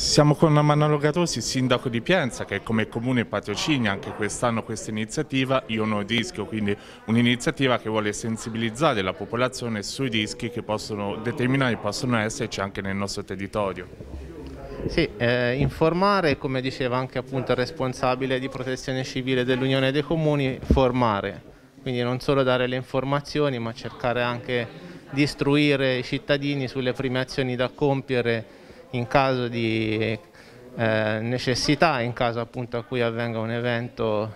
Siamo con Manolo Gatosi, sindaco di Pienza, che come comune patrocina anche quest'anno questa iniziativa Io non dischio, quindi un'iniziativa che vuole sensibilizzare la popolazione sui rischi che possono determinare, possono esserci anche nel nostro territorio. Sì, eh, informare, come diceva anche appunto il responsabile di protezione civile dell'Unione dei Comuni, formare, quindi non solo dare le informazioni ma cercare anche di istruire i cittadini sulle prime azioni da compiere in caso di eh, necessità, in caso appunto a cui avvenga un evento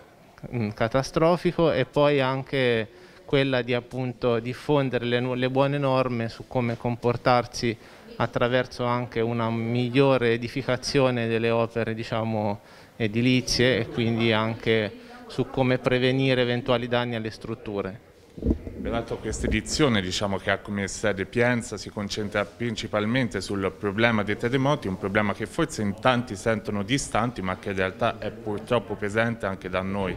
mh, mm, catastrofico e poi anche quella di appunto diffondere le, le buone norme su come comportarsi attraverso anche una migliore edificazione delle opere diciamo, edilizie e quindi anche su come prevenire eventuali danni alle strutture. Peraltro questa edizione diciamo, che ha come sede Pienza si concentra principalmente sul problema dei terremoti, un problema che forse in tanti sentono distanti ma che in realtà è purtroppo presente anche da noi.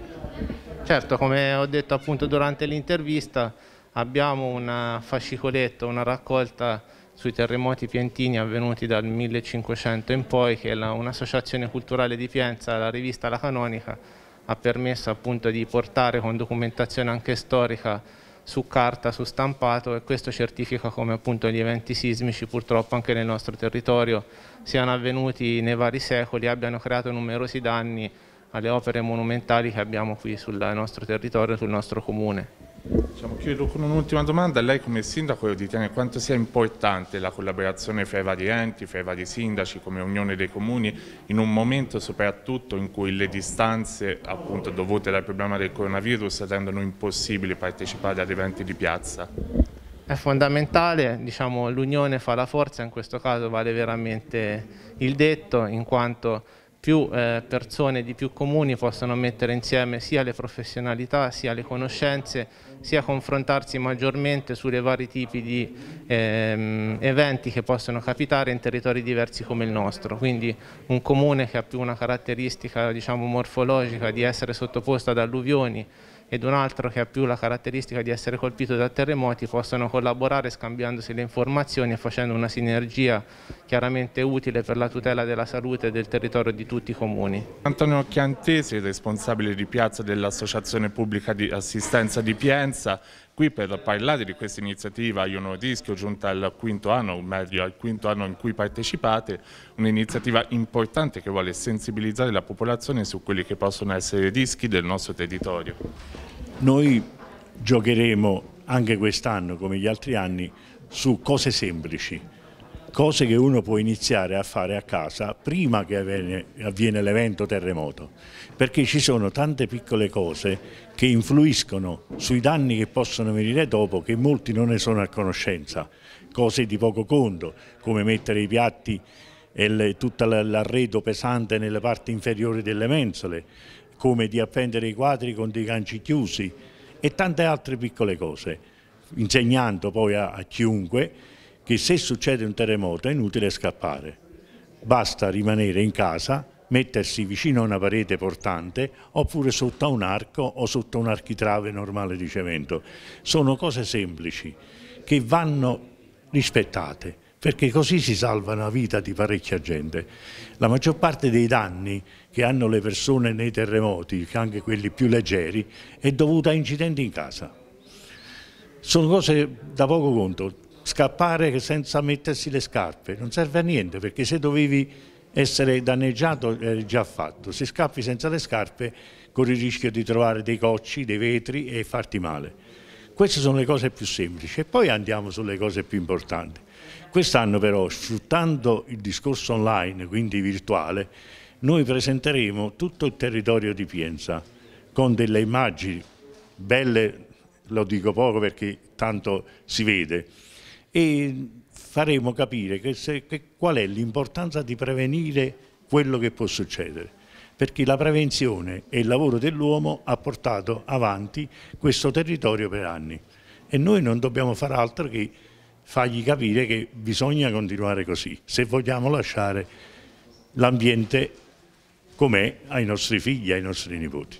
Certo, come ho detto appunto durante l'intervista abbiamo un fascicoletto, una raccolta sui terremoti pientini avvenuti dal 1500 in poi che un'associazione culturale di Pienza, la rivista La Canonica, ha permesso appunto di portare con documentazione anche storica su carta, su stampato e questo certifica come appunto gli eventi sismici purtroppo anche nel nostro territorio siano avvenuti nei vari secoli, abbiano creato numerosi danni alle opere monumentali che abbiamo qui sul nostro territorio, sul nostro comune. Diciamo, chiudo con un'ultima domanda. Lei come sindaco ritiene quanto sia importante la collaborazione fra i vari enti, fra i vari sindaci, come unione dei comuni, in un momento soprattutto in cui le distanze appunto, dovute al problema del coronavirus rendono impossibile partecipare ad eventi di piazza? È fondamentale, diciamo, l'unione fa la forza, in questo caso vale veramente il detto, in quanto più eh, persone di più comuni possano mettere insieme sia le professionalità sia le conoscenze, sia confrontarsi maggiormente sulle vari tipi di ehm, eventi che possono capitare in territori diversi come il nostro. Quindi un comune che ha più una caratteristica diciamo, morfologica di essere sottoposto ad alluvioni ed un altro che ha più la caratteristica di essere colpito da terremoti possono collaborare scambiandosi le informazioni e facendo una sinergia chiaramente utile per la tutela della salute e del territorio di tutti i comuni. Antonio Chiantesi, responsabile di piazza dell'Associazione Pubblica di Assistenza di Pienza, Qui per parlare di questa iniziativa Io non rischio giunta al quinto anno, o meglio al quinto anno in cui partecipate, un'iniziativa importante che vuole sensibilizzare la popolazione su quelli che possono essere i rischi del nostro territorio. Noi giocheremo anche quest'anno come gli altri anni su cose semplici, cose che uno può iniziare a fare a casa prima che avviene, l'evento terremoto, perché ci sono tante piccole cose che influiscono sui danni che possono venire dopo che molti non ne sono a conoscenza, cose di poco conto, come mettere i piatti e tutto l'arredo pesante nelle parti inferiori delle mensole, come di appendere i quadri con dei ganci chiusi e tante altre piccole cose, insegnando poi a, a chiunque che se succede un terremoto è inutile scappare, basta rimanere in casa, mettersi vicino a una parete portante oppure sotto a un arco o sotto un architrave normale di cemento. Sono cose semplici che vanno rispettate perché così si salva la vita di parecchia gente. La maggior parte dei danni che hanno le persone nei terremoti, anche quelli più leggeri, è dovuta a incidenti in casa. Sono cose da poco conto, scappare senza mettersi le scarpe, non serve a niente perché se dovevi essere danneggiato è già fatto, se scappi senza le scarpe corri il rischio di trovare dei cocci, dei vetri e farti male. Queste sono le cose più semplici e poi andiamo sulle cose più importanti. Quest'anno però, sfruttando il discorso online, quindi virtuale, noi presenteremo tutto il territorio di Pienza con delle immagini belle, lo dico poco perché tanto si vede, e faremo capire che se, che qual è l'importanza di prevenire quello che può succedere perché la prevenzione e il lavoro dell'uomo ha portato avanti questo territorio per anni e noi non dobbiamo far altro che fargli capire che bisogna continuare così se vogliamo lasciare l'ambiente com'è ai nostri figli, ai nostri nipoti.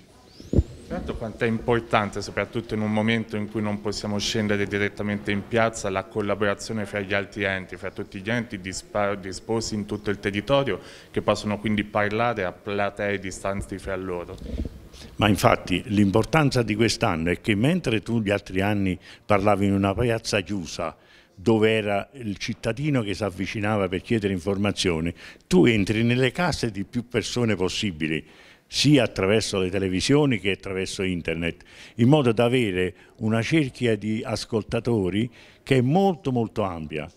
Certo quanto è importante, soprattutto in un momento in cui non possiamo scendere direttamente in piazza, la collaborazione fra gli altri enti, fra tutti gli enti disposti in tutto il territorio, che possono quindi parlare a platee distanti fra loro. Ma infatti l'importanza di quest'anno è che mentre tu gli altri anni parlavi in una piazza chiusa, dove era il cittadino che si avvicinava per chiedere informazioni, tu entri nelle case di più persone possibili sia attraverso le televisioni che attraverso internet, in modo da avere una cerchia di ascoltatori che è molto molto ampia.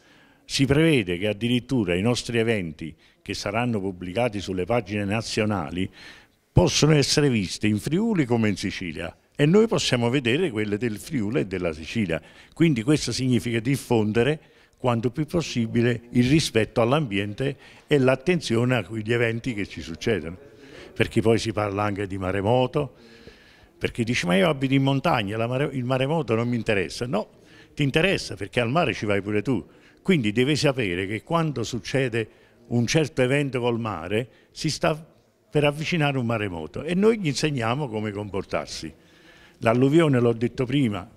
Si prevede che addirittura i nostri eventi che saranno pubblicati sulle pagine nazionali possono essere viste in Friuli come in Sicilia e noi possiamo vedere quelle del Friuli e della Sicilia. Quindi questo significa diffondere quanto più possibile il rispetto all'ambiente e l'attenzione a quegli eventi che ci succedono per chi poi si parla anche di maremoto, perché dici ma io abito in montagna, mare, il maremoto non mi interessa. No, ti interessa perché al mare ci vai pure tu. Quindi devi sapere che quando succede un certo evento col mare si sta per avvicinare un maremoto e noi gli insegniamo come comportarsi. L'alluvione, l'ho detto prima,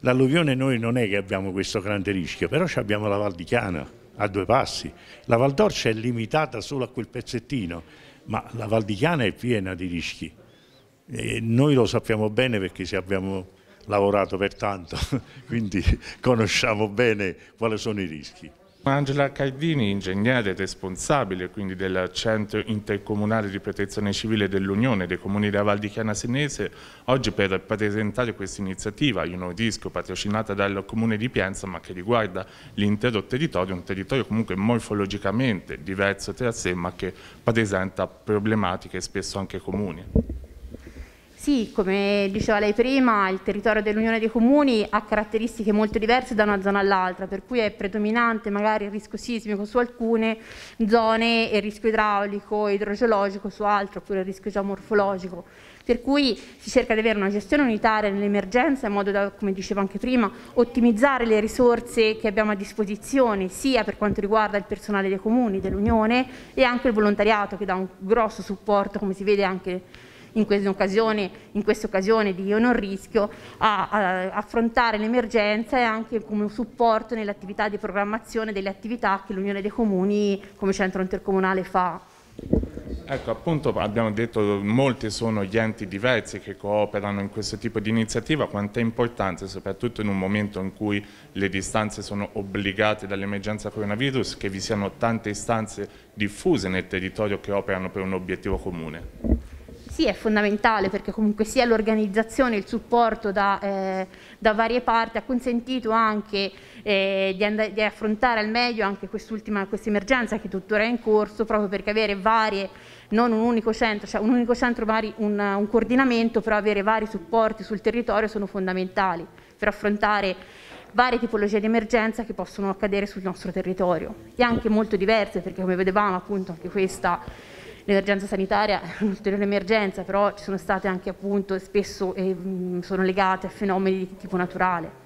l'alluvione noi non è che abbiamo questo grande rischio, però abbiamo la Val di Chiana a due passi. La Val d'Orcia è limitata solo a quel pezzettino ma la Val di Chiana è piena di rischi. E noi lo sappiamo bene perché ci abbiamo lavorato per tanto, quindi conosciamo bene quali sono i rischi. Angela Caidini, ingegnere responsabile quindi del Centro Intercomunale di Protezione Civile dell'Unione dei Comuni della Val di Chiana Senese, oggi per presentare questa iniziativa, Io non rischio, patrocinata dal Comune di Pienza ma che riguarda l'intero territorio, un territorio comunque morfologicamente diverso tra sé ma che presenta problematiche spesso anche comuni. Sì, come diceva lei prima, il territorio dell'Unione dei Comuni ha caratteristiche molto diverse da una zona all'altra, per cui è predominante magari il rischio sismico su alcune zone e il rischio idraulico e idrogeologico su altre, oppure il rischio geomorfologico. Per cui si cerca di avere una gestione unitaria nell'emergenza in modo da, come dicevo anche prima, ottimizzare le risorse che abbiamo a disposizione, sia per quanto riguarda il personale dei comuni, dell'Unione e anche il volontariato che dà un grosso supporto, come si vede anche in, in queste occasioni di io non rischio a, a affrontare l'emergenza e anche come un supporto nell'attività di programmazione delle attività che l'Unione dei Comuni come centro intercomunale fa. Ecco, appunto abbiamo detto che molti sono gli enti diversi che cooperano in questo tipo di iniziativa, quanto è importante, soprattutto in un momento in cui le distanze sono obbligate dall'emergenza coronavirus, che vi siano tante istanze diffuse nel territorio che operano per un obiettivo comune sì, è fondamentale perché comunque sia l'organizzazione, il supporto da, eh, da, varie parti ha consentito anche eh, di, di, affrontare al meglio anche quest'ultima quest emergenza che tuttora è in corso, proprio perché avere varie, non un unico centro, cioè un unico centro, magari un, un coordinamento, però avere vari supporti sul territorio sono fondamentali per affrontare varie tipologie di emergenza che possono accadere sul nostro territorio e anche molto diverse perché come vedevamo appunto anche questa l'emergenza sanitaria è un'ulteriore emergenza, però ci sono state anche appunto spesso eh, sono legate a fenomeni di tipo naturale.